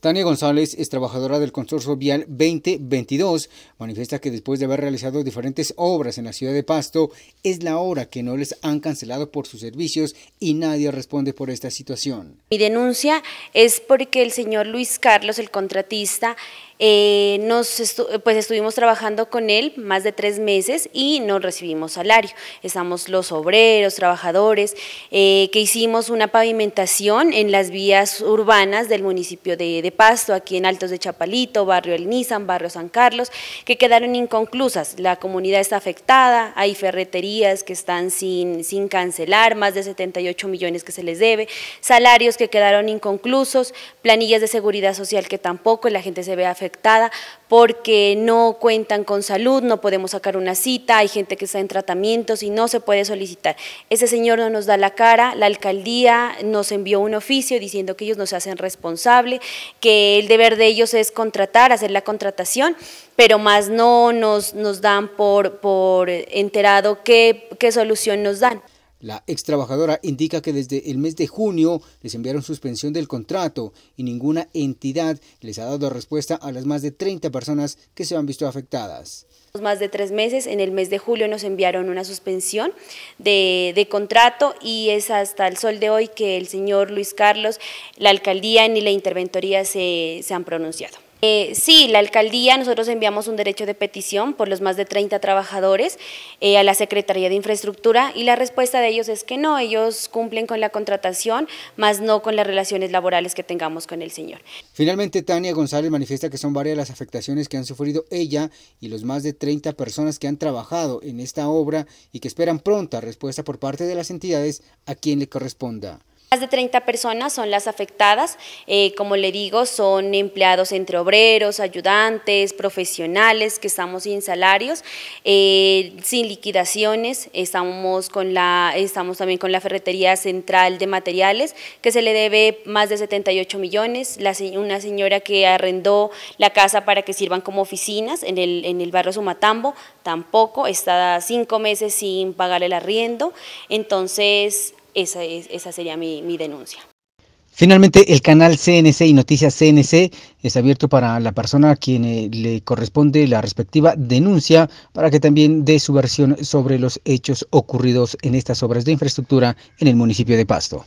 Tania González es trabajadora del Consorcio Vial 2022. Manifiesta que después de haber realizado diferentes obras en la ciudad de Pasto, es la hora que no les han cancelado por sus servicios y nadie responde por esta situación. Mi denuncia es porque el señor Luis Carlos, el contratista, eh, nos pues estuvimos trabajando con él más de tres meses y no recibimos salario. Estamos los obreros, trabajadores, eh, que hicimos una pavimentación en las vías urbanas del municipio de, Pasto, aquí en Altos de Chapalito, barrio El Nizan, barrio San Carlos, que quedaron inconclusas. La comunidad está afectada, hay ferreterías que están sin, sin cancelar, más de 78 millones que se les debe, salarios que quedaron inconclusos, planillas de seguridad social que tampoco la gente se ve afectada porque no cuentan con salud, no podemos sacar una cita, hay gente que está en tratamientos y no se puede solicitar. Ese señor no nos da la cara, la alcaldía nos envió un oficio diciendo que ellos nos hacen responsable, que el deber de ellos es contratar, hacer la contratación, pero más no nos, nos dan por, por enterado qué, qué solución nos dan. La ex trabajadora indica que desde el mes de junio les enviaron suspensión del contrato y ninguna entidad les ha dado respuesta a las más de 30 personas que se han visto afectadas. Más de tres meses, en el mes de julio nos enviaron una suspensión de, contrato y es hasta el sol de hoy que el señor Luis Carlos, la alcaldía ni la interventoría se han pronunciado. Eh, sí, la alcaldía, nosotros enviamos un derecho de petición por los más de 30 trabajadores eh, a la Secretaría de Infraestructura y la respuesta de ellos es que no, ellos cumplen con la contratación, más no con las relaciones laborales que tengamos con el señor. Finalmente, Tania González manifiesta que son varias las afectaciones que han sufrido ella y los más de 30 personas que han trabajado en esta obra y que esperan pronta respuesta por parte de las entidades a quien le corresponda. Más de 30 personas son las afectadas, eh, como le digo, son empleados entre obreros, ayudantes, profesionales que estamos sin salarios, eh, sin liquidaciones, estamos, con la, estamos también con la Ferretería Central de Materiales, que se le debe más de 78 millones, la, una señora que arrendó la casa para que sirvan como oficinas en el, en el barrio Sumatambo, tampoco, está cinco meses sin pagar el arriendo, entonces esa, sería mi, denuncia. Finalmente, el canal CNC y Noticias CNC es abierto para la persona a quien eh, le corresponde la respectiva denuncia para que también dé su versión sobre los hechos ocurridos en estas obras de infraestructura en el municipio de Pasto.